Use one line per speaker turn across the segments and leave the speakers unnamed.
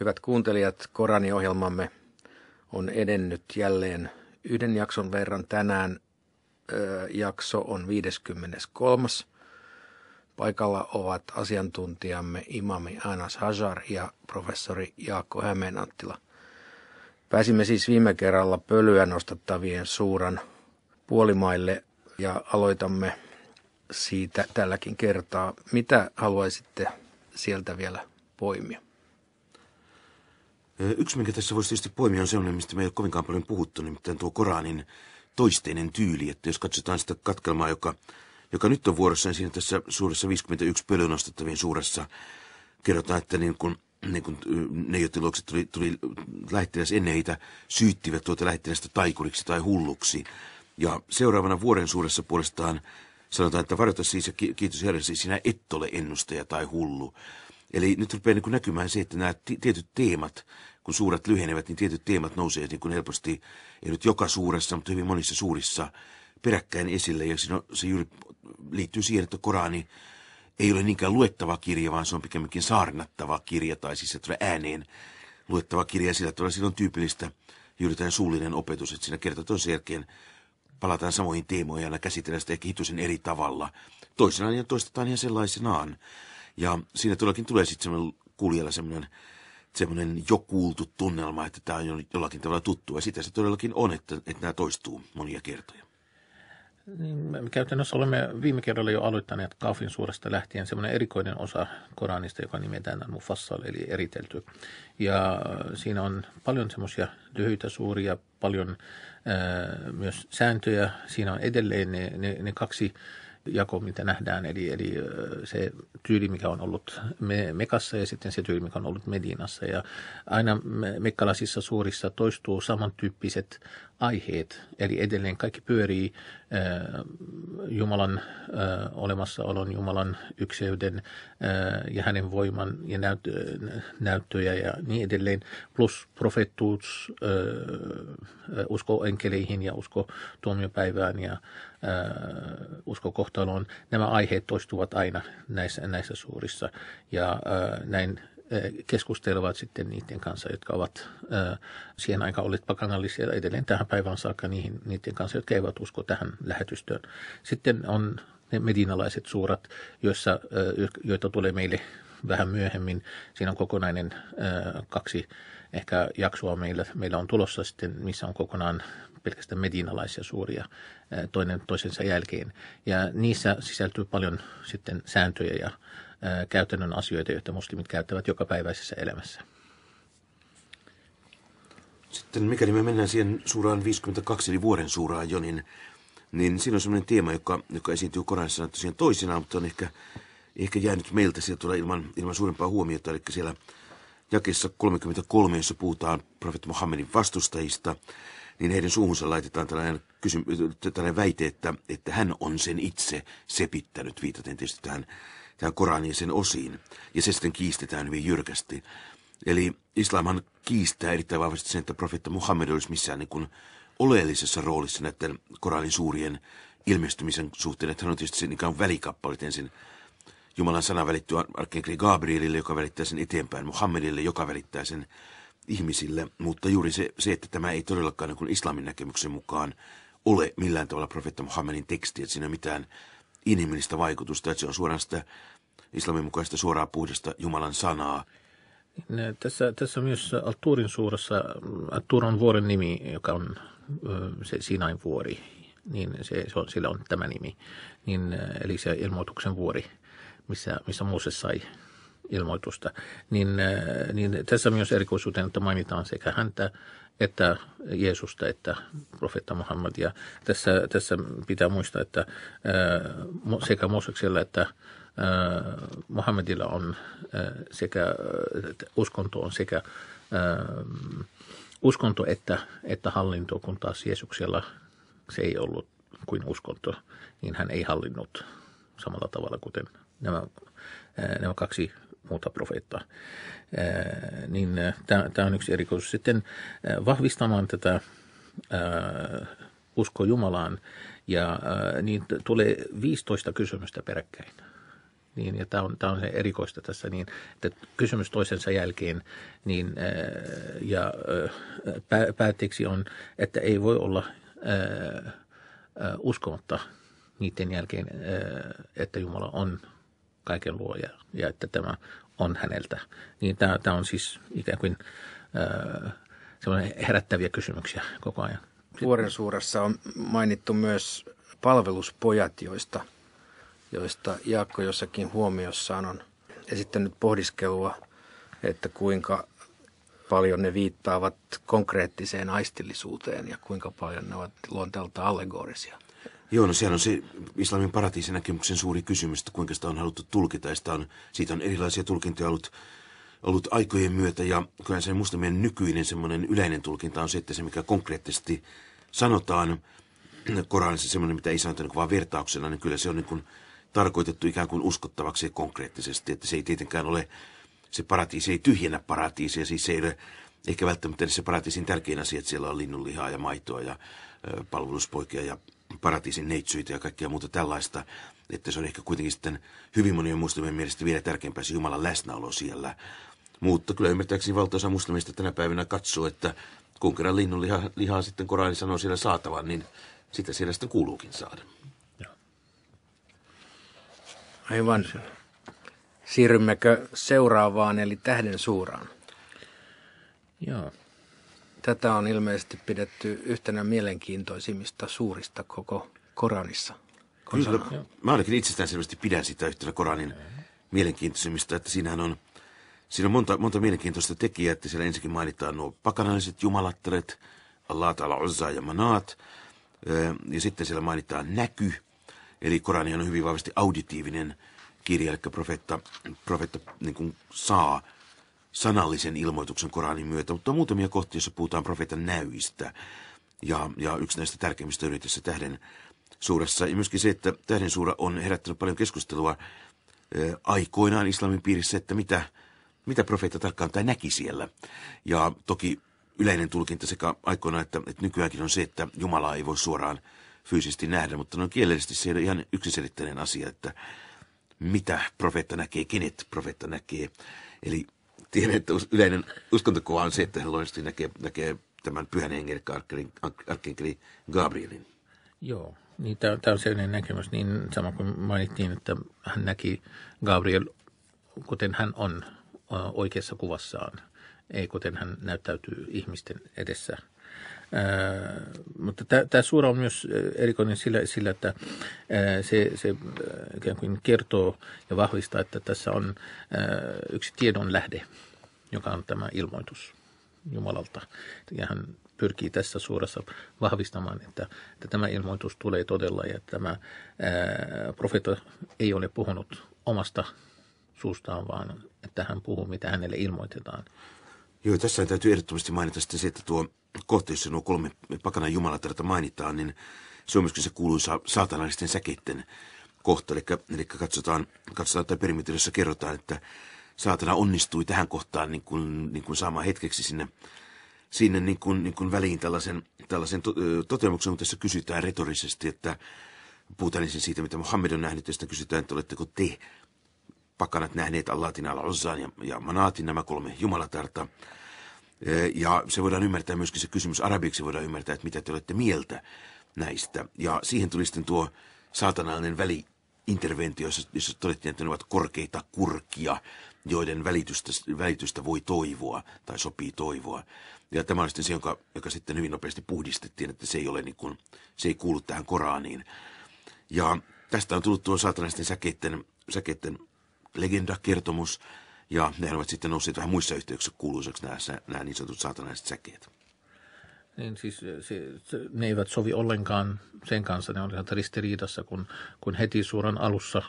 Hyvät kuuntelijat, Korani-ohjelmamme on edennyt jälleen yhden jakson verran tänään. Jakso on 53. Paikalla ovat asiantuntijamme imami Anas Hajar ja professori Jaakko Hämeenanttila. Pääsimme siis viime kerralla pölyä nostattavien suuran puolimaille ja aloitamme siitä tälläkin kertaa. Mitä haluaisitte sieltä vielä poimia?
Yksi, minkä tässä voisi tietysti poimia, on sellainen, mistä me ei ole kovinkaan paljon puhuttu, nimittäin tuo Koranin toisteinen tyyli. Että jos katsotaan sitä katkelmaa, joka, joka nyt on vuorossa, niin siinä tässä suuressa 51 pölyyn nostettavien suuressa kerrotaan, että niin kun niin kun ne, joiden luokse tuli, tuli lähettiläs ennen heitä, syyttivät tuota lähettilästä taikuriksi tai hulluksi. Ja seuraavana vuoden suuressa puolestaan sanotaan, että varjota siis ja kiitos herra, siis sinä et ole ennustaja tai hullu. Eli nyt rupeaa niin kuin näkymään se, että nämä tietyt teemat, kun suuret lyhenevät, niin tietyt teemat nousee niin kuin helposti, ei nyt joka suuressa, mutta hyvin monissa suurissa peräkkäin esille. Ja siinä on, se juuri liittyy siihen, että Korani ei ole niinkään luettava kirja, vaan se on pikemminkin saarnattava kirja, tai siis se tulee ääneen luettava kirja. Sillä tavalla siinä on tyypillistä juuri tämä suullinen opetus, että siinä kerta toisen jälkeen palataan samoihin teemoihin ja käsitellään sitä ehkä hitusen eri tavalla. Toisenaan ja toistetaan ihan sellaisenaan. Ja siinä todellakin tulee sitten semmoinen kuljella semmoinen semmoinen jo kuultu tunnelma, että tämä on jollakin tavalla tuttu. Ja sitä se todellakin on, että, että nämä toistuu monia kertoja.
Niin, me käytännössä olemme viime kerralla jo aloittaneet Kaafin suorasta lähtien semmoinen erikoinen osa Koranista, joka nimetään Mufassal, eli eritelty. Ja äh, siinä on paljon semmoisia lyhyitä, suuria, paljon äh, myös sääntöjä. Siinä on edelleen ne, ne, ne kaksi jako, mitä nähdään, eli, eli se tyyli, mikä on ollut me, Mekassa ja sitten se tyyli, mikä on ollut Medinassa. Ja aina mekkalaisissa suurissa toistuu samantyyppiset aiheet, eli edelleen kaikki pyörii äh, Jumalan äh, olemassaolon, Jumalan ykseyden äh, ja hänen voiman ja näyt, näyttöjä ja niin edelleen, plus profettuus, äh, usko enkeleihin ja usko tuomiopäivään ja Äh, uskokohtaloon. Nämä aiheet toistuvat aina näissä, näissä suurissa ja äh, näin äh, keskustelevat sitten niiden kanssa, jotka ovat siihen aikaan olleet pakanallisia edelleen tähän päivään saakka niihin, niiden kanssa, jotka eivät usko tähän lähetystöön. Sitten on ne medinalaiset suurat, joissa, joita tulee meille vähän myöhemmin. Siinä on kokonainen kaksi ehkä jaksoa meillä, meillä on tulossa sitten, missä on kokonaan pelkästään medinalaisia suuria toinen toisensa jälkeen. Ja niissä sisältyy paljon sitten sääntöjä ja käytännön asioita, joita muslimit käyttävät jokapäiväisessä
elämässä. Sitten mikäli me mennään siihen suuraan 52, eli vuoden suuraan jo, niin, niin siinä on sellainen teema, joka, joka esiintyy Koranissa tosiaan toisinaan, mutta on ehkä ehkä jäänyt meiltä sieltä tulla ilman, ilman suurempaa huomiota, eli siellä jakessa 33, jossa puhutaan profeetta Muhammedin vastustajista, niin heidän suuhunsa laitetaan tällainen, kysy- tällainen väite, että, että hän on sen itse sepittänyt, viitaten tietysti tähän, tähän Koraniin sen osiin. Ja se sitten kiistetään hyvin jyrkästi. Eli islamhan kiistää erittäin vahvasti sen, että profeetta Muhammed olisi missään niin kuin oleellisessa roolissa näiden Koranin suurien ilmestymisen suhteen. Että hän on tietysti niin ikään välikappalit ensin Jumalan sana välittyy arkkienkeli Gabrielille, joka välittää sen eteenpäin Muhammedille, joka välittää sen ihmisille. Mutta juuri se, se että tämä ei todellakaan niin islamin näkemyksen mukaan ole millään tavalla profeetta Muhammedin teksti, että siinä ei mitään inhimillistä vaikutusta, että se on suoraan sitä islamin mukaista suoraa puhdasta Jumalan sanaa.
Tässä, tässä myös alturin suurassa, Altuur on vuoren nimi, joka on se Sinain vuori, niin se, se on, sillä on tämä nimi, niin, eli se ilmoituksen vuori missä, missä Mooses sai ilmoitusta, niin, äh, niin tässä myös erikoisuuteen, että mainitaan sekä häntä että Jeesusta että profeetta Muhammadia. tässä, tässä pitää muistaa, että äh, sekä Mooseksella että äh, Muhammedilla on sekä uskonto on sekä uskonto että, että hallinto, kun taas Jeesuksella se ei ollut kuin uskonto, niin hän ei hallinnut samalla tavalla kuten nämä, eh, nämä kaksi muuta profeettaa. Eh, niin eh, tämä on yksi erikoisuus. Sitten vahvistamaan tätä usko Jumalaan, ja niin tulee 15 kysymystä peräkkäin. Niin, ja tämä on, tämä on se erikoista tässä, niin, että kysymys toisensa jälkeen niin, ja päätteeksi on, että ei voi olla uskomatta niiden jälkeen, että Jumala on kaiken luo ja että tämä on häneltä. Niin tämä, tämä on siis ikään kuin öö, herättäviä kysymyksiä koko ajan.
Vuoren suurassa on mainittu myös palveluspojat, joista, joista Jaakko jossakin huomiossaan on esittänyt pohdiskelua, että kuinka paljon ne viittaavat konkreettiseen aistillisuuteen ja kuinka paljon ne ovat luonteelta allegorisia.
Joo, no sehän on se islamin paratiisinäkemyksen suuri kysymys, että kuinka sitä on haluttu tulkita. sitä on, siitä on erilaisia tulkintoja ollut, ollut aikojen myötä ja kyllä se muslimien nykyinen semmoinen yleinen tulkinta on se, että se mikä konkreettisesti sanotaan Koranissa semmoinen, mitä ei sanota niin vaan vertauksena, niin kyllä se on niin kuin tarkoitettu ikään kuin uskottavaksi ja konkreettisesti, että se ei tietenkään ole, se paratiisi ei tyhjennä paratiisia, siis se ei ole ehkä välttämättä se paratiisin tärkein asia, että siellä on linnunlihaa ja maitoa ja palveluspoikia ja paratiisin neitsyitä ja kaikkea muuta tällaista, että se on ehkä kuitenkin sitten hyvin monien muslimien mielestä vielä tärkeämpää se Jumalan läsnäolo siellä. Mutta kyllä ymmärtääkseni valtaosa muslimista tänä päivänä katsoo, että kun kerran linnun liha, lihaa sitten Korani sanoo siellä saatavan, niin sitä siellä sitten kuuluukin saada.
Aivan. Siirrymmekö seuraavaan eli tähden suuraan? Joo. Tätä on ilmeisesti pidetty yhtenä mielenkiintoisimmista suurista koko Koranissa. Kyllä,
mä ainakin itsestäänselvästi pidän sitä yhtenä Koranin mielenkiintoisimmista, että siinähän on, siinä on monta, monta mielenkiintoista tekijää, että siellä ensinnäkin mainitaan nuo pakanaiset jumalattaret, Allah ta'ala Uzza ja Manaat, ja sitten siellä mainitaan näky, eli Korani on hyvin vahvasti auditiivinen kirja, eli profeetta, profeetta niin kuin saa – sanallisen ilmoituksen Koranin myötä, mutta muutamia kohtia, joissa puhutaan profeetan näyistä. Ja, ja yksi näistä tärkeimmistä yrityksistä tähden suurassa. Ja myöskin se, että tähden suura on herättänyt paljon keskustelua aikoinaan islamin piirissä, että mitä, mitä profeetta tarkkaan tai näki siellä. Ja toki yleinen tulkinta sekä aikoinaan että, että nykyäänkin on se, että Jumalaa ei voi suoraan fyysisesti nähdä, mutta on kielellisesti se on ihan yksiselitteinen asia, että mitä profeetta näkee, kenet profeetta näkee. Eli tiedän, että yleinen uskontokuva on se, että hän luonnollisesti näkee, näkee tämän pyhän hengen arkkienkeli Gabrielin.
Joo, niin tämä, tämä on sellainen näkemys, niin sama kuin mainittiin, että hän näki Gabriel, kuten hän on oikeassa kuvassaan, ei kuten hän näyttäytyy ihmisten edessä – mutta tämä suora on myös erikoinen sillä, sillä että se, se ikään kuin kertoo ja vahvistaa, että tässä on yksi yksi tiedonlähde, joka on tämä ilmoitus Jumalalta. Ja hän pyrkii tässä suorassa vahvistamaan, että, että tämä ilmoitus tulee todella ja tämä profeetta ei ole puhunut omasta suustaan, vaan että hän puhuu, mitä hänelle ilmoitetaan.
Joo, tässä täytyy ehdottomasti mainita sitten se, että tuo kohta, jossa nuo kolme pakanan jumalatarta mainitaan, niin se on myöskin se kuuluisa saatanallisten säkeiden kohta. Eli, eli katsotaan, katsotaan että perimetrissä kerrotaan, että saatana onnistui tähän kohtaan niin kuin, niin kuin saamaan hetkeksi sinne, sinne niin kuin, niin kuin väliin tällaisen, tällaisen to, toteamuksen, mutta tässä kysytään retorisesti, että puhutaan ensin siitä, mitä Mohammed on nähnyt, ja sitten kysytään, että oletteko te pakanat nähneet Allatin al uzzan ja, ja Manaatin, nämä kolme jumalatarta. Ja se voidaan ymmärtää myöskin se kysymys arabiksi, voidaan ymmärtää, että mitä te olette mieltä näistä. Ja siihen tuli sitten tuo saatanallinen väliinterventio, jossa, jossa todettiin, että ne ovat korkeita kurkia, joiden välitystä, välitystä voi toivoa tai sopii toivoa. Ja tämä on sitten se, joka, joka sitten hyvin nopeasti puhdistettiin, että se ei, ole niin kuin, se ei kuulu tähän Koraniin. Ja tästä on tullut tuo saatanaisten säkeiden, säkeiden legendakertomus, ja ne ovat sitten nousseet vähän muissa yhteyksissä kuuluisaksi nämä, nämä niin sanotut saatanaiset säkeet.
Niin siis se, ne eivät sovi ollenkaan sen kanssa, ne on ihan ristiriidassa, kun, kun heti suoran alussa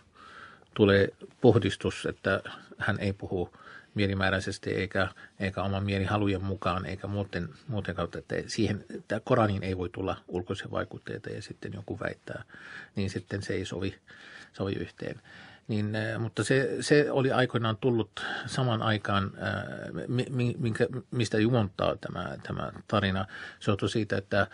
tulee pohdistus, että hän ei puhu mielimääräisesti eikä, eikä oman mielihalujen mukaan eikä muuten, muuten kautta, että siihen, että Koraniin ei voi tulla ulkoisia vaikutteita ja sitten joku väittää, niin sitten se ei sovi, sovi yhteen. Niin, äh, mutta se, se oli aikoinaan tullut saman aikaan, äh, minkä, mistä juontaa tämä, tämä tarina. Se johtui siitä, että äh,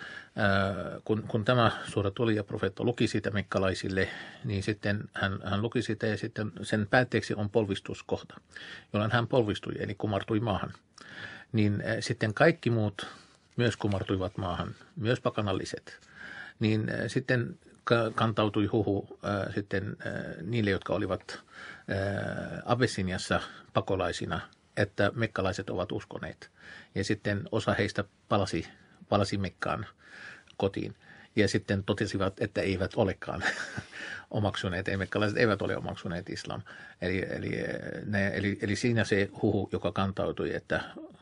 kun, kun tämä suora tuli ja profeetta luki sitä mekkalaisille, niin sitten hän, hän luki sitä ja sitten sen päätteeksi on polvistuskohta, jolloin hän polvistui eli kumartui maahan. Niin sitten kaikki muut myös kumartuivat maahan, myös pakanalliset niin äh, sitten kantautui huhu äh, sitten äh, niille, jotka olivat äh, Abessiniassa pakolaisina, että mekkalaiset ovat uskoneet. Ja sitten osa heistä palasi, palasi Mekkaan kotiin ja sitten totesivat, että eivät olekaan omaksuneet, emekkalaiset eivät ole omaksuneet islam. Eli, eli, eh, ne, eli, eli siinä se huhu, joka kantautui, että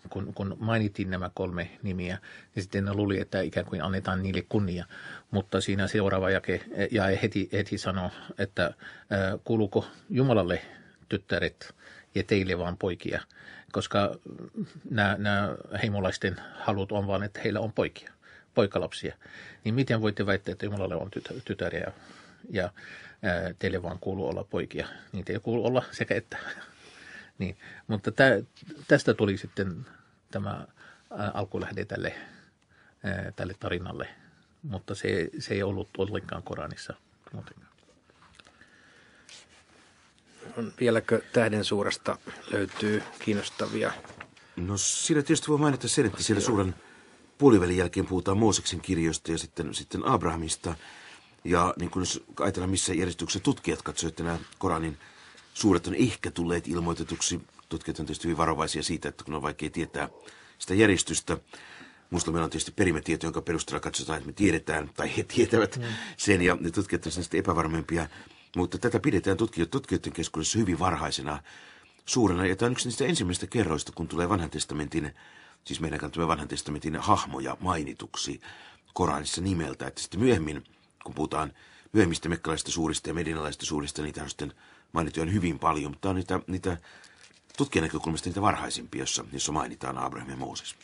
kun, kun mainittiin nämä kolme nimiä, niin sitten ne luuli, että ikään kuin annetaan niille kunnia. Mutta siinä seuraava jake, eh, ja heti, heti sanoo, että eh, kuuluuko Jumalalle tyttäret ja teille vaan poikia, koska mm, nämä, nämä heimolaisten halut on vaan, että heillä on poikia poikalapsia, niin miten voitte väittää, että Jumalalle on tytä, tytäriä ja, ja ää, teille vaan kuuluu olla poikia? Niitä ei kuulu olla sekä että. niin, mutta tä, tästä tuli sitten tämä alkulähde tälle, ää, tälle tarinalle, mutta se, se ei ollut ollenkaan Koranissa muutenkaan.
On vieläkö tähden suurasta löytyy kiinnostavia?
No siinä tietysti voi mainita sen, että siellä suuren puolivälin jälkeen puhutaan Mooseksen kirjoista ja sitten, sitten Abrahamista. Ja niin kuin jos ajatellaan, missä järjestyksessä tutkijat katsoivat, että nämä Koranin suuret on ehkä tulleet ilmoitetuksi. Tutkijat on tietysti hyvin varovaisia siitä, että kun on vaikea tietää sitä järjestystä. meillä on tietysti perimetieto, jonka perusteella katsotaan, että me tiedetään, tai he tietävät mm. sen, ja ne tutkijat ovat sitten epävarmempia. Mutta tätä pidetään tutkijoiden keskuudessa hyvin varhaisena suurena, ja tämä on yksi niistä ensimmäisistä kerroista, kun tulee vanhan testamentin siis meidän kantamme vanhan testamentin hahmoja mainituksi Koranissa nimeltä. Että sitten myöhemmin, kun puhutaan myöhemmistä mekkalaisista suurista ja medinalaisista suurista, niitä on sitten mainittu on hyvin paljon, mutta on niitä, niitä tutkijan näkökulmasta niitä varhaisimpia, jossa, jossa mainitaan Abraham ja Mooses.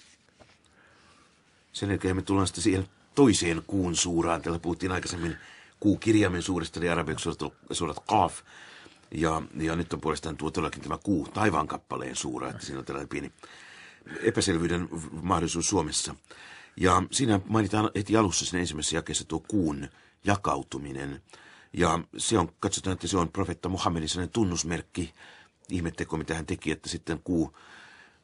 Sen jälkeen me tullaan sitten siihen toiseen kuun suuraan. Täällä puhuttiin aikaisemmin kuukirjaimen suurista, eli arabiaksi suurat kaaf. Ja, ja nyt on puolestaan tuo todellakin tämä kuu taivaankappaleen suura, että siinä on tällainen pieni epäselvyyden mahdollisuus Suomessa. Ja siinä mainitaan heti alussa sen ensimmäisessä jakeessa tuo kuun jakautuminen. Ja se on, katsotaan, että se on profetta Muhammedin sellainen tunnusmerkki. Ihmetteko, mitä hän teki, että sitten kuu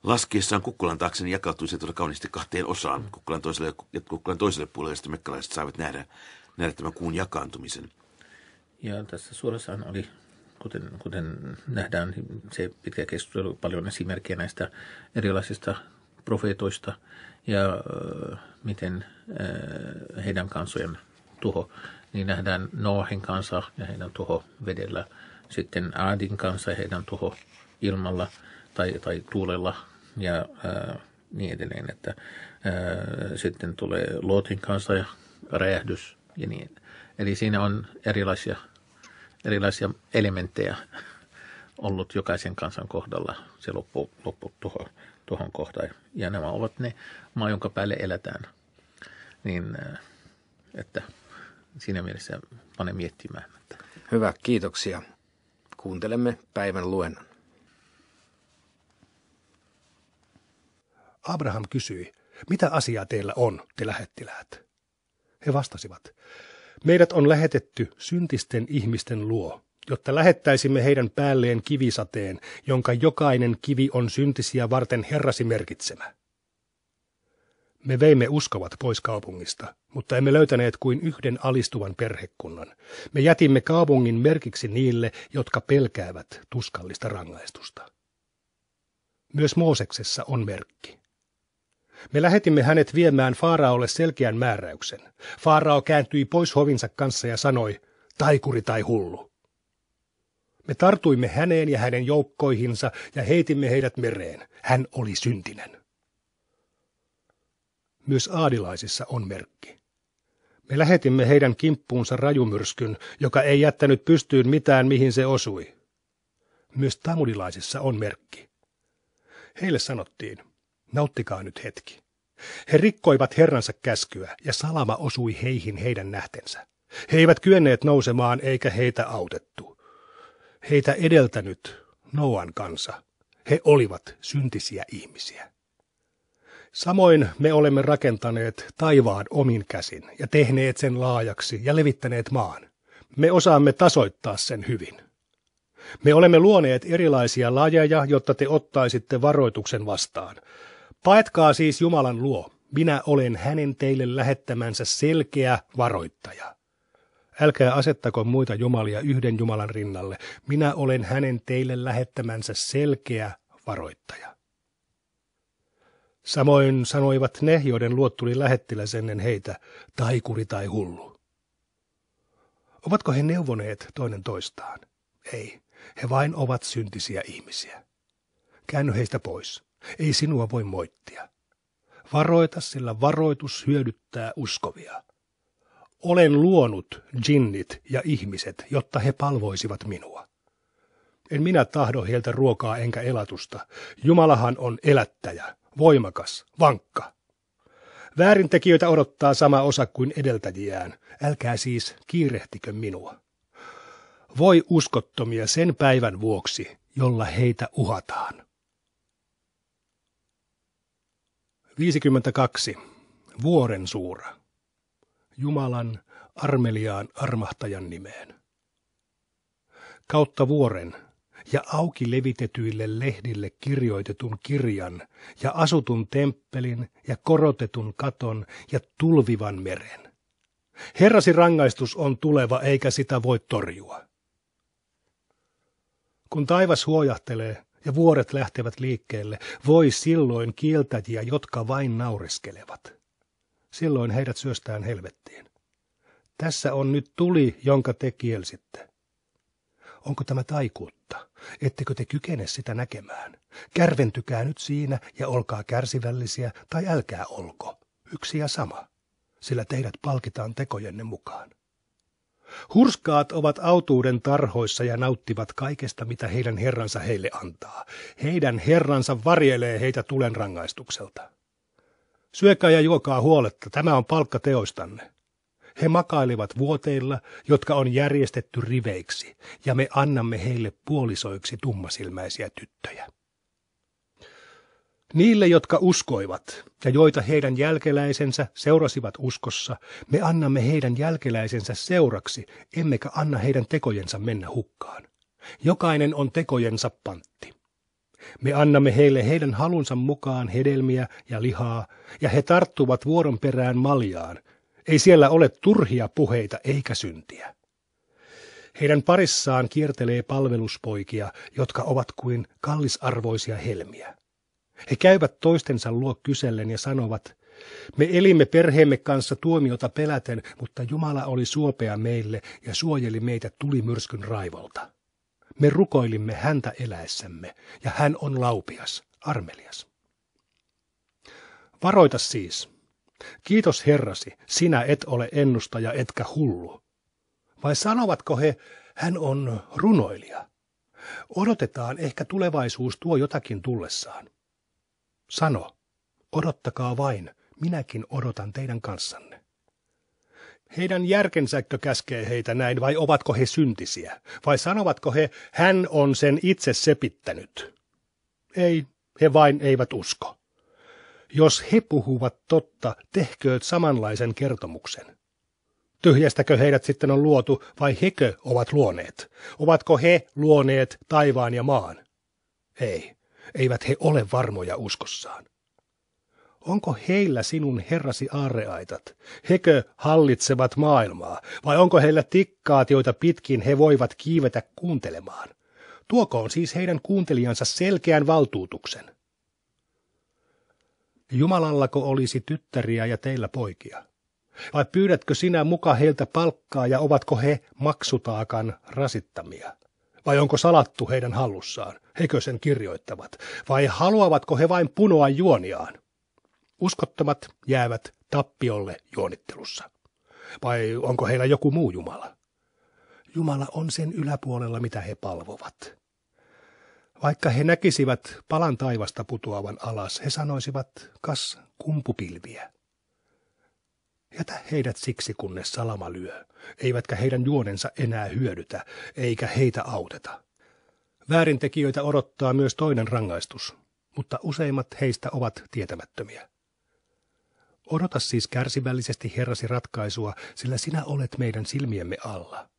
laskiessaan kukkulan taakse, niin jakautui se todella kauniisti kahteen osaan. Mm. Kukkulan toiselle, kukkulan toiselle puolelle, josta mekkalaiset saivat nähdä, nähdä tämän kuun jakaantumisen.
Ja tässä suorassaan oli kuten, kuten nähdään niin se pitkä keskustelu, paljon esimerkkejä näistä erilaisista profeetoista ja äh, miten äh, heidän kansojen tuho, niin nähdään Noahin kanssa ja heidän tuho vedellä, sitten Aadin kanssa ja heidän tuho ilmalla tai, tai tuulella ja äh, niin edelleen, että äh, sitten tulee Lotin kanssa ja räjähdys ja niin. Eli siinä on erilaisia erilaisia elementtejä ollut jokaisen kansan kohdalla. Se loppu, loppu tuohon, tuohon kohtaan. Ja nämä ovat ne maa, jonka päälle elätään. Niin, äh, että siinä mielessä pane miettimään. Hyvä, kiitoksia.
Kuuntelemme päivän luennon. Abraham kysyi, mitä asiaa teillä on, te lähettiläät? He vastasivat, Meidät on lähetetty syntisten ihmisten luo, jotta lähettäisimme heidän päälleen kivisateen, jonka jokainen kivi on syntisiä varten herrasi merkitsemä. Me veimme uskovat pois kaupungista, mutta emme löytäneet kuin yhden alistuvan perhekunnan. Me jätimme kaupungin merkiksi niille, jotka pelkäävät tuskallista rangaistusta. Myös Mooseksessa on merkki. Me lähetimme hänet viemään Faaraolle selkeän määräyksen. Faarao kääntyi pois hovinsa kanssa ja sanoi, taikuri tai hullu. Me tartuimme häneen ja hänen joukkoihinsa ja heitimme heidät mereen. Hän oli syntinen. Myös aadilaisissa on merkki. Me lähetimme heidän kimppuunsa rajumyrskyn, joka ei jättänyt pystyyn mitään, mihin se osui. Myös tamudilaisissa on merkki. Heille sanottiin, Nauttikaa nyt hetki. He rikkoivat herransa käskyä, ja salama osui heihin heidän nähtensä. He eivät kyenneet nousemaan, eikä heitä autettu. Heitä edeltänyt Noan kansa. He olivat syntisiä ihmisiä. Samoin me olemme rakentaneet taivaan omin käsin ja tehneet sen laajaksi ja levittäneet maan. Me osaamme tasoittaa sen hyvin. Me olemme luoneet erilaisia lajeja, jotta te ottaisitte varoituksen vastaan. Paetkaa siis Jumalan luo. Minä olen hänen teille lähettämänsä selkeä varoittaja. Älkää asettako muita jumalia yhden Jumalan rinnalle. Minä olen hänen teille lähettämänsä selkeä varoittaja. Samoin sanoivat ne, joiden luot tuli lähettiläs ennen heitä, taikuri tai hullu. Ovatko he neuvoneet toinen toistaan? Ei, he vain ovat syntisiä ihmisiä. Käänny heistä pois. Ei sinua voi moittia. Varoita, sillä varoitus hyödyttää uskovia. Olen luonut jinnit ja ihmiset, jotta he palvoisivat minua. En minä tahdo heiltä ruokaa enkä elatusta. Jumalahan on elättäjä, voimakas, vankka. Väärintekijöitä odottaa sama osa kuin edeltäjiään. Älkää siis kiirehtikö minua. Voi uskottomia sen päivän vuoksi, jolla heitä uhataan. 52. Vuoren suura. Jumalan armeliaan armahtajan nimeen. Kautta vuoren ja auki levitetyille lehdille kirjoitetun kirjan ja asutun temppelin ja korotetun katon ja tulvivan meren. Herrasi rangaistus on tuleva eikä sitä voi torjua. Kun taivas huojahtelee, ja vuoret lähtevät liikkeelle, voi silloin kieltäjiä, jotka vain naureskelevat. Silloin heidät syöstään helvettiin. Tässä on nyt tuli, jonka te kielsitte. Onko tämä taikuutta? Ettekö te kykene sitä näkemään? Kärventykää nyt siinä ja olkaa kärsivällisiä tai älkää olko. Yksi ja sama, sillä teidät palkitaan tekojenne mukaan. Hurskaat ovat autuuden tarhoissa ja nauttivat kaikesta, mitä heidän herransa heille antaa. Heidän herransa varjelee heitä tulen rangaistukselta. Syökää ja juokaa huoletta, tämä on palkka teoistanne. He makailivat vuoteilla, jotka on järjestetty riveiksi, ja me annamme heille puolisoiksi tummasilmäisiä tyttöjä. Niille, jotka uskoivat ja joita heidän jälkeläisensä seurasivat uskossa, me annamme heidän jälkeläisensä seuraksi, emmekä anna heidän tekojensa mennä hukkaan. Jokainen on tekojensa pantti. Me annamme heille heidän halunsa mukaan hedelmiä ja lihaa, ja he tarttuvat vuoron perään maljaan. Ei siellä ole turhia puheita eikä syntiä. Heidän parissaan kiertelee palveluspoikia, jotka ovat kuin kallisarvoisia helmiä. He käyvät toistensa luo kysellen ja sanovat, me elimme perheemme kanssa tuomiota peläten, mutta Jumala oli suopea meille ja suojeli meitä tulimyrskyn raivolta. Me rukoilimme häntä eläessämme, ja hän on laupias, armelias. Varoita siis. Kiitos Herrasi, sinä et ole ennustaja etkä hullu. Vai sanovatko he, hän on runoilija? Odotetaan, ehkä tulevaisuus tuo jotakin tullessaan. Sano, odottakaa vain, minäkin odotan teidän kanssanne. Heidän järkensäkkö käskee heitä näin, vai ovatko he syntisiä? Vai sanovatko he, hän on sen itse sepittänyt? Ei, he vain eivät usko. Jos he puhuvat totta, tehkööt samanlaisen kertomuksen. Tyhjästäkö heidät sitten on luotu, vai hekö ovat luoneet? Ovatko he luoneet taivaan ja maan? Ei eivät he ole varmoja uskossaan. Onko heillä sinun herrasi aareaitat? Hekö hallitsevat maailmaa, vai onko heillä tikkaat, joita pitkin he voivat kiivetä kuuntelemaan? Tuokoon siis heidän kuuntelijansa selkeän valtuutuksen. Jumalallako olisi tyttäriä ja teillä poikia? Vai pyydätkö sinä muka heiltä palkkaa ja ovatko he maksutaakan rasittamia? vai onko salattu heidän hallussaan? Hekö sen kirjoittavat? Vai haluavatko he vain punoa juoniaan? Uskottomat jäävät tappiolle juonittelussa. Vai onko heillä joku muu Jumala? Jumala on sen yläpuolella, mitä he palvovat. Vaikka he näkisivät palan taivasta putoavan alas, he sanoisivat, kas kumpupilviä. Jätä heidät siksi, kunnes salama lyö, eivätkä heidän juonensa enää hyödytä, eikä heitä auteta. Väärintekijöitä odottaa myös toinen rangaistus, mutta useimmat heistä ovat tietämättömiä. Odota siis kärsivällisesti Herrasi ratkaisua, sillä sinä olet meidän silmiemme alla.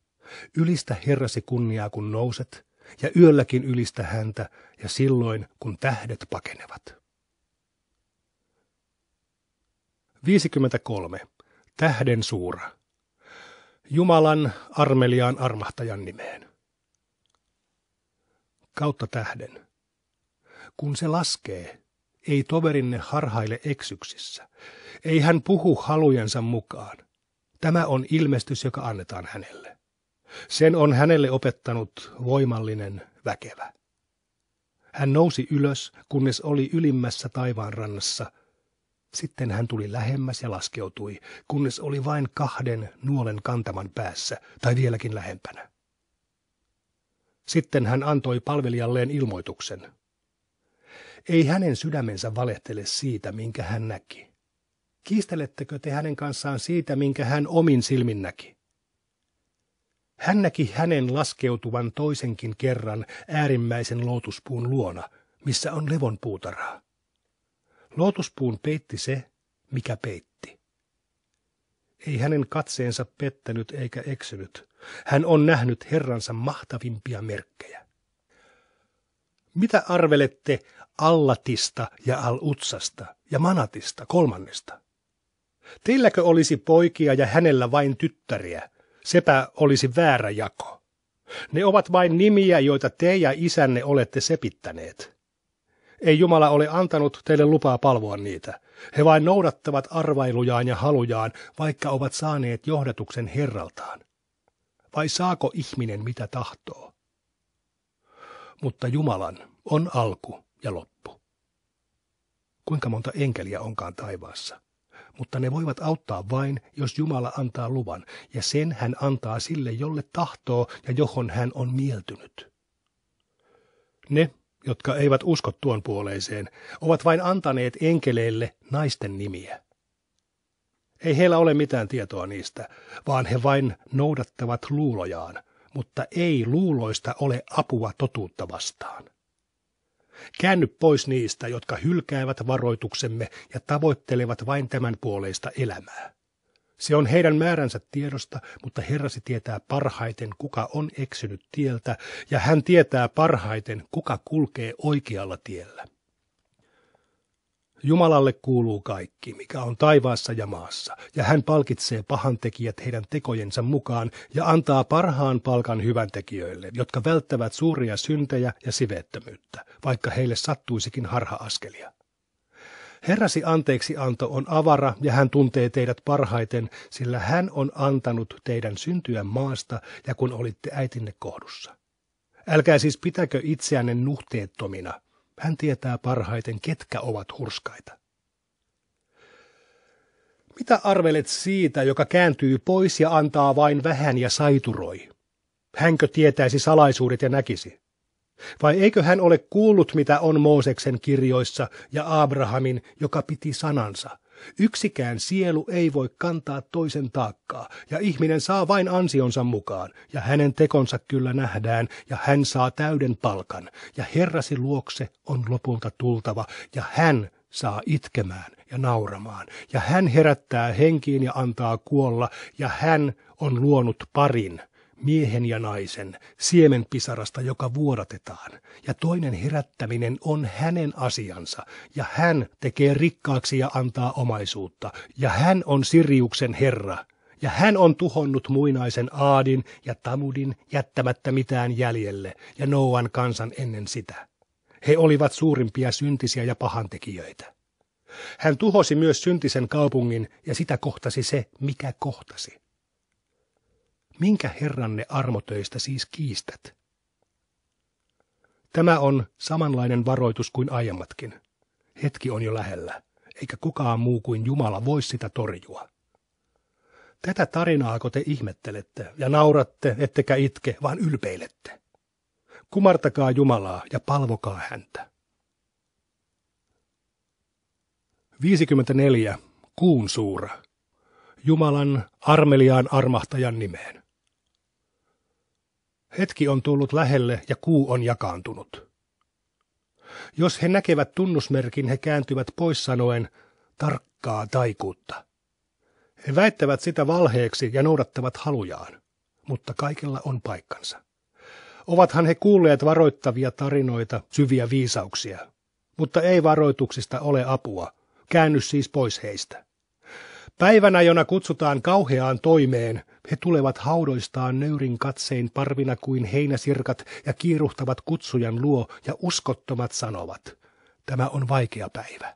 Ylistä Herrasi kunniaa, kun nouset, ja yölläkin ylistä häntä, ja silloin, kun tähdet pakenevat. 53 tähden suura, Jumalan armeliaan armahtajan nimeen. Kautta tähden. Kun se laskee, ei toverinne harhaile eksyksissä. Ei hän puhu halujensa mukaan. Tämä on ilmestys, joka annetaan hänelle. Sen on hänelle opettanut voimallinen väkevä. Hän nousi ylös, kunnes oli ylimmässä taivaanrannassa. rannassa – sitten hän tuli lähemmäs ja laskeutui, kunnes oli vain kahden nuolen kantaman päässä, tai vieläkin lähempänä. Sitten hän antoi palvelijalleen ilmoituksen. Ei hänen sydämensä valehtele siitä, minkä hän näki. Kiistelettekö te hänen kanssaan siitä, minkä hän omin silmin näki? Hän näki hänen laskeutuvan toisenkin kerran äärimmäisen lootuspuun luona, missä on levon puutarhaa. Lootuspuun peitti se, mikä peitti. Ei hänen katseensa pettänyt eikä eksynyt. Hän on nähnyt Herransa mahtavimpia merkkejä. Mitä arvelette Allatista ja Al-Utsasta ja Manatista kolmannesta? Teilläkö olisi poikia ja hänellä vain tyttäriä? Sepä olisi väärä jako. Ne ovat vain nimiä, joita te ja isänne olette sepittäneet. Ei Jumala ole antanut teille lupaa palvoa niitä. He vain noudattavat arvailujaan ja halujaan, vaikka ovat saaneet johdatuksen Herraltaan. Vai saako ihminen mitä tahtoo? Mutta Jumalan on alku ja loppu. Kuinka monta enkeliä onkaan taivaassa? Mutta ne voivat auttaa vain, jos Jumala antaa luvan, ja sen hän antaa sille, jolle tahtoo ja johon hän on mieltynyt. Ne, jotka eivät usko tuon puoleiseen, ovat vain antaneet enkeleille naisten nimiä. Ei heillä ole mitään tietoa niistä, vaan he vain noudattavat luulojaan, mutta ei luuloista ole apua totuutta vastaan. Käänny pois niistä, jotka hylkäävät varoituksemme ja tavoittelevat vain tämän puoleista elämää. Se on heidän määränsä tiedosta, mutta Herrasi tietää parhaiten, kuka on eksynyt tieltä, ja hän tietää parhaiten, kuka kulkee oikealla tiellä. Jumalalle kuuluu kaikki, mikä on taivaassa ja maassa, ja hän palkitsee pahantekijät heidän tekojensa mukaan ja antaa parhaan palkan hyväntekijöille, jotka välttävät suuria syntejä ja siveettömyyttä, vaikka heille sattuisikin harha-askelia. Herrasi anteeksi anto on avara ja hän tuntee teidät parhaiten, sillä hän on antanut teidän syntyä maasta ja kun olitte äitinne kohdussa. Älkää siis pitäkö itseänne nuhteettomina. Hän tietää parhaiten, ketkä ovat hurskaita. Mitä arvelet siitä, joka kääntyy pois ja antaa vain vähän ja saituroi? Hänkö tietäisi salaisuudet ja näkisi? Vai eikö hän ole kuullut, mitä on Mooseksen kirjoissa ja Abrahamin, joka piti sanansa? Yksikään sielu ei voi kantaa toisen taakkaa, ja ihminen saa vain ansionsa mukaan, ja hänen tekonsa kyllä nähdään, ja hän saa täyden palkan, ja Herrasi luokse on lopulta tultava, ja hän saa itkemään ja nauramaan, ja hän herättää henkiin ja antaa kuolla, ja hän on luonut parin, miehen ja naisen, siemenpisarasta, joka vuodatetaan, ja toinen herättäminen on hänen asiansa, ja hän tekee rikkaaksi ja antaa omaisuutta, ja hän on Siriuksen Herra, ja hän on tuhonnut muinaisen Aadin ja Tamudin jättämättä mitään jäljelle, ja nouan kansan ennen sitä. He olivat suurimpia syntisiä ja pahantekijöitä. Hän tuhosi myös syntisen kaupungin, ja sitä kohtasi se, mikä kohtasi minkä herranne armotöistä siis kiistät? Tämä on samanlainen varoitus kuin aiemmatkin. Hetki on jo lähellä, eikä kukaan muu kuin Jumala voi sitä torjua. Tätä tarinaako te ihmettelette ja nauratte, ettekä itke, vaan ylpeilette? Kumartakaa Jumalaa ja palvokaa häntä. 54. Kuun suura. Jumalan armeliaan armahtajan nimeen. Hetki on tullut lähelle ja kuu on jakaantunut. Jos he näkevät tunnusmerkin, he kääntyvät pois sanoen tarkkaa taikuutta. He väittävät sitä valheeksi ja noudattavat halujaan, mutta kaikella on paikkansa. Ovathan he kuulleet varoittavia tarinoita, syviä viisauksia, mutta ei varoituksista ole apua. Käänny siis pois heistä. Päivänä, jona kutsutaan kauheaan toimeen, he tulevat haudoistaan nöyrin katseen parvina kuin heinäsirkat ja kiiruhtavat kutsujan luo ja uskottomat sanovat. Tämä on vaikea päivä.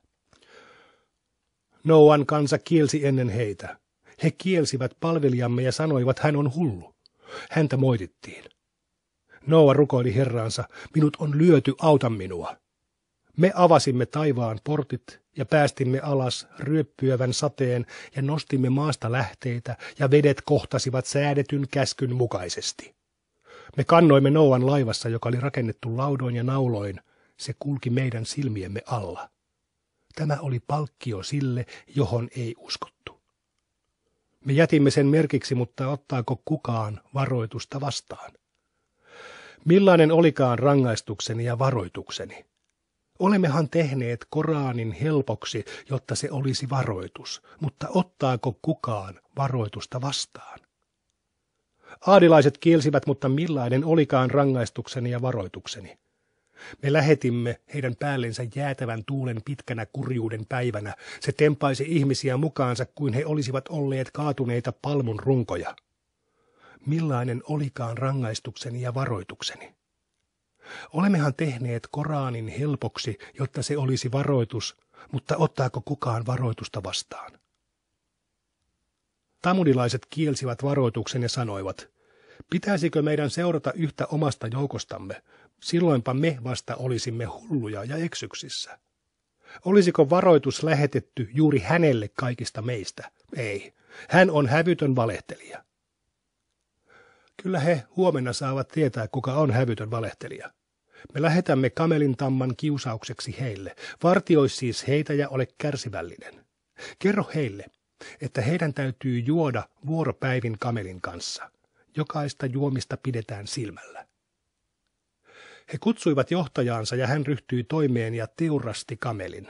Nouan kansa kielsi ennen heitä. He kielsivät palvelijamme ja sanoivat, hän on hullu. Häntä moitittiin. Noa rukoili herraansa, minut on lyöty, auta minua. Me avasimme taivaan portit ja päästimme alas ryöppyävän sateen ja nostimme maasta lähteitä ja vedet kohtasivat säädetyn käskyn mukaisesti. Me kannoimme Nouan laivassa, joka oli rakennettu laudoin ja nauloin. Se kulki meidän silmiemme alla. Tämä oli palkkio sille, johon ei uskottu. Me jätimme sen merkiksi, mutta ottaako kukaan varoitusta vastaan? Millainen olikaan rangaistukseni ja varoitukseni? Olemmehan tehneet Koranin helpoksi, jotta se olisi varoitus, mutta ottaako kukaan varoitusta vastaan? Aadilaiset kielsivät, mutta millainen olikaan rangaistukseni ja varoitukseni? Me lähetimme heidän päällensä jäätävän tuulen pitkänä kurjuuden päivänä. Se tempaisi ihmisiä mukaansa, kuin he olisivat olleet kaatuneita palmun runkoja. Millainen olikaan rangaistukseni ja varoitukseni? Olemmehan tehneet Koranin helpoksi, jotta se olisi varoitus, mutta ottaako kukaan varoitusta vastaan? Tamudilaiset kielsivät varoituksen ja sanoivat, pitäisikö meidän seurata yhtä omasta joukostamme, silloinpa me vasta olisimme hulluja ja eksyksissä. Olisiko varoitus lähetetty juuri hänelle kaikista meistä? Ei. Hän on hävytön valehtelija. Kyllä he huomenna saavat tietää, kuka on hävytön valehtelija. Me lähetämme tamman kiusaukseksi heille. Vartioi siis heitä ja ole kärsivällinen. Kerro heille, että heidän täytyy juoda vuoropäivin kamelin kanssa. Jokaista juomista pidetään silmällä. He kutsuivat johtajaansa ja hän ryhtyi toimeen ja teurasti kamelin.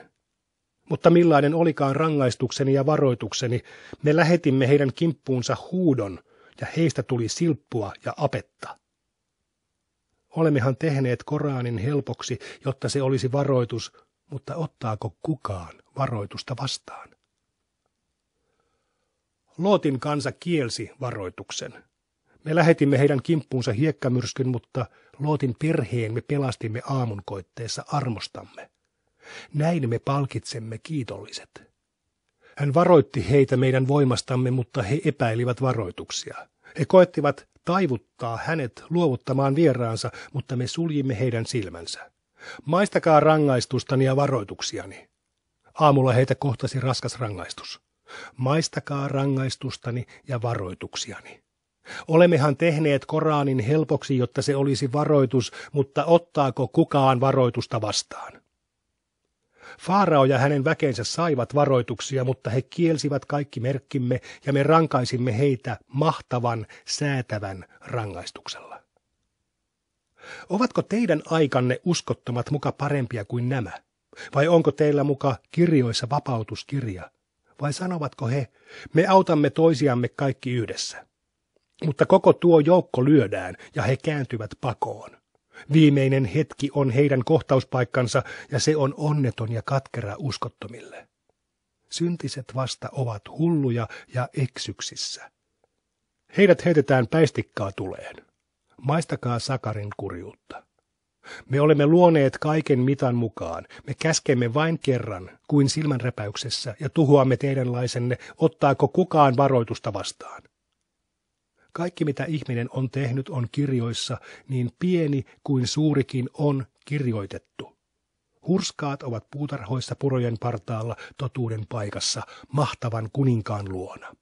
Mutta millainen olikaan rangaistukseni ja varoitukseni, me lähetimme heidän kimppuunsa huudon – ja heistä tuli silppua ja apetta. Olemmehan tehneet Koranin helpoksi, jotta se olisi varoitus, mutta ottaako kukaan varoitusta vastaan? Lootin kansa kielsi varoituksen. Me lähetimme heidän kimppuunsa hiekkamyrskyn, mutta Lootin perheen me pelastimme aamunkoitteessa armostamme. Näin me palkitsemme kiitolliset. Hän varoitti heitä meidän voimastamme, mutta he epäilivät varoituksia. He koettivat taivuttaa hänet luovuttamaan vieraansa, mutta me suljimme heidän silmänsä. Maistakaa rangaistustani ja varoituksiani. Aamulla heitä kohtasi raskas rangaistus. Maistakaa rangaistustani ja varoituksiani. Olemmehan tehneet Koranin helpoksi, jotta se olisi varoitus, mutta ottaako kukaan varoitusta vastaan? Faarao ja hänen väkeensä saivat varoituksia, mutta he kielsivät kaikki merkkimme ja me rankaisimme heitä mahtavan, säätävän rangaistuksella. Ovatko teidän aikanne uskottomat muka parempia kuin nämä? Vai onko teillä muka kirjoissa vapautuskirja? Vai sanovatko he, me autamme toisiamme kaikki yhdessä? Mutta koko tuo joukko lyödään ja he kääntyvät pakoon. Viimeinen hetki on heidän kohtauspaikkansa ja se on onneton ja katkera uskottomille. Syntiset vasta ovat hulluja ja eksyksissä. Heidät heitetään päistikkaa tuleen. Maistakaa Sakarin kurjuutta. Me olemme luoneet kaiken mitan mukaan. Me käskemme vain kerran, kuin silmänräpäyksessä, ja tuhoamme teidänlaisenne, ottaako kukaan varoitusta vastaan. Kaikki mitä ihminen on tehnyt on kirjoissa, niin pieni kuin suurikin on kirjoitettu. Hurskaat ovat puutarhoissa purojen partaalla totuuden paikassa, mahtavan kuninkaan luona.